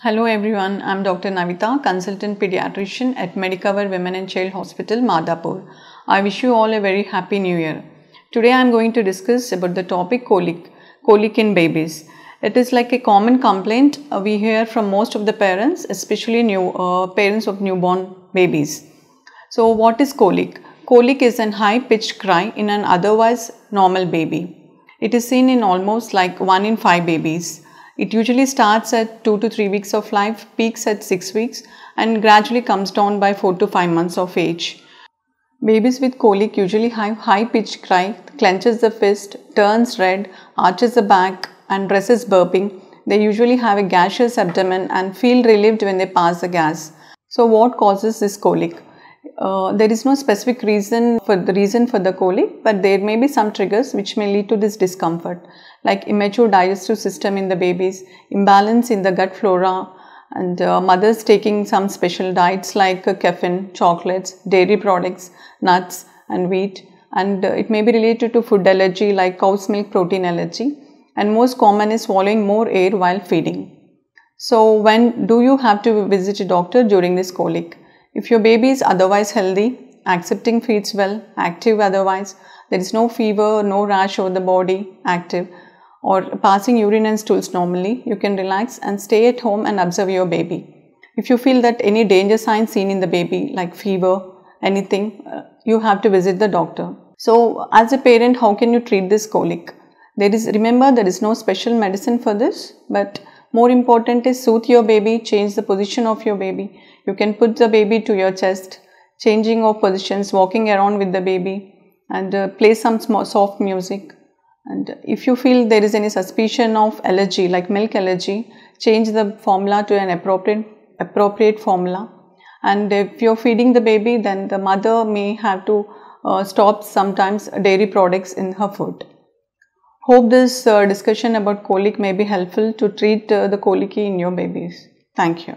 Hello everyone, I'm Dr. Navita, consultant pediatrician at Medicover Women and Child Hospital, Madhapur. I wish you all a very happy new year. Today I'm going to discuss about the topic colic, colic in babies. It is like a common complaint we hear from most of the parents, especially new uh, parents of newborn babies. So what is colic? Colic is an high pitched cry in an otherwise normal baby. It is seen in almost like 1 in 5 babies. It usually starts at 2 to 3 weeks of life, peaks at 6 weeks and gradually comes down by 4 to 5 months of age. Babies with colic usually have high pitched cry, clenches the fist, turns red, arches the back and dresses burping. They usually have a gaseous abdomen and feel relieved when they pass the gas. So what causes this colic? Uh, there is no specific reason for the reason for the colic, but there may be some triggers which may lead to this discomfort, like immature digestive system in the babies, imbalance in the gut flora, and uh, mothers taking some special diets like uh, caffeine, chocolates, dairy products, nuts, and wheat. And uh, it may be related to food allergy like cow's milk protein allergy. And most common is swallowing more air while feeding. So, when do you have to visit a doctor during this colic? If your baby is otherwise healthy, accepting feeds well, active otherwise, there is no fever, no rash over the body, active, or passing urine and stools normally, you can relax and stay at home and observe your baby. If you feel that any danger signs seen in the baby, like fever, anything, uh, you have to visit the doctor. So, as a parent, how can you treat this colic? There is, remember, there is no special medicine for this, but more important is soothe your baby, change the position of your baby. You can put the baby to your chest, changing of positions, walking around with the baby and uh, play some small, soft music. And if you feel there is any suspicion of allergy, like milk allergy, change the formula to an appropriate, appropriate formula. And if you're feeding the baby, then the mother may have to uh, stop sometimes dairy products in her food. Hope this uh, discussion about colic may be helpful to treat uh, the colicky in your babies. Thank you.